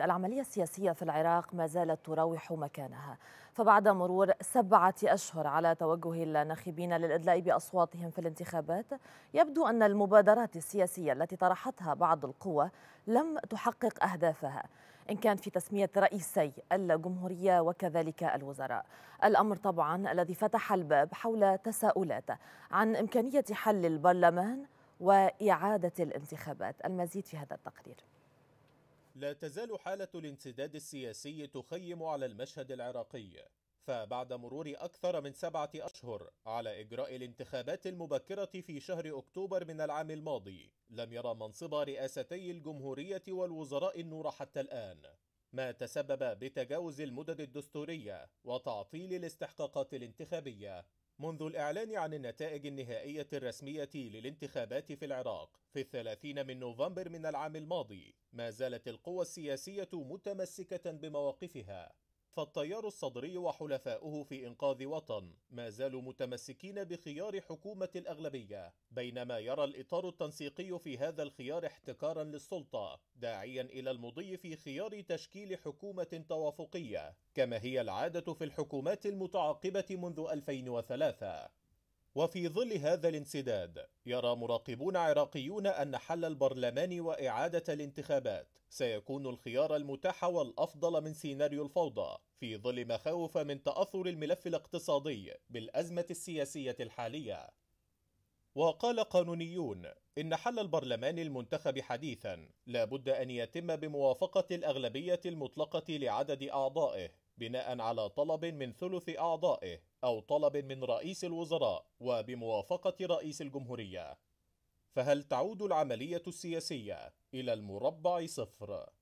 العملية السياسية في العراق ما زالت تراوح مكانها فبعد مرور سبعة أشهر على توجه الناخبين للإدلاء بأصواتهم في الانتخابات يبدو أن المبادرات السياسية التي طرحتها بعض القوى لم تحقق أهدافها إن كان في تسمية رئيسي الجمهورية وكذلك الوزراء الأمر طبعا الذي فتح الباب حول تساؤلات عن إمكانية حل البرلمان وإعادة الانتخابات المزيد في هذا التقرير لا تزال حالة الانسداد السياسي تخيم على المشهد العراقي فبعد مرور أكثر من سبعة أشهر على إجراء الانتخابات المبكرة في شهر أكتوبر من العام الماضي لم يرى منصب رئاستي الجمهورية والوزراء النور حتى الآن ما تسبب بتجاوز المدد الدستورية وتعطيل الاستحقاقات الانتخابية منذ الإعلان عن النتائج النهائية الرسمية للانتخابات في العراق في الثلاثين من نوفمبر من العام الماضي ما زالت القوى السياسية متمسكة بمواقفها فالتيار الصدري وحلفاؤه في إنقاذ وطن ما زالوا متمسكين بخيار حكومة الأغلبية بينما يرى الإطار التنسيقي في هذا الخيار احتكارا للسلطة داعيا إلى المضي في خيار تشكيل حكومة توافقية كما هي العادة في الحكومات المتعاقبة منذ 2003 وفي ظل هذا الانسداد يرى مراقبون عراقيون أن حل البرلمان وإعادة الانتخابات سيكون الخيار المتاح والأفضل من سيناريو الفوضى في ظل مخاوف من تأثر الملف الاقتصادي بالأزمة السياسية الحالية وقال قانونيون إن حل البرلمان المنتخب حديثا لا بد أن يتم بموافقة الأغلبية المطلقة لعدد أعضائه بناء على طلب من ثلث أعضائه أو طلب من رئيس الوزراء وبموافقة رئيس الجمهورية فهل تعود العملية السياسية إلى المربع صفر؟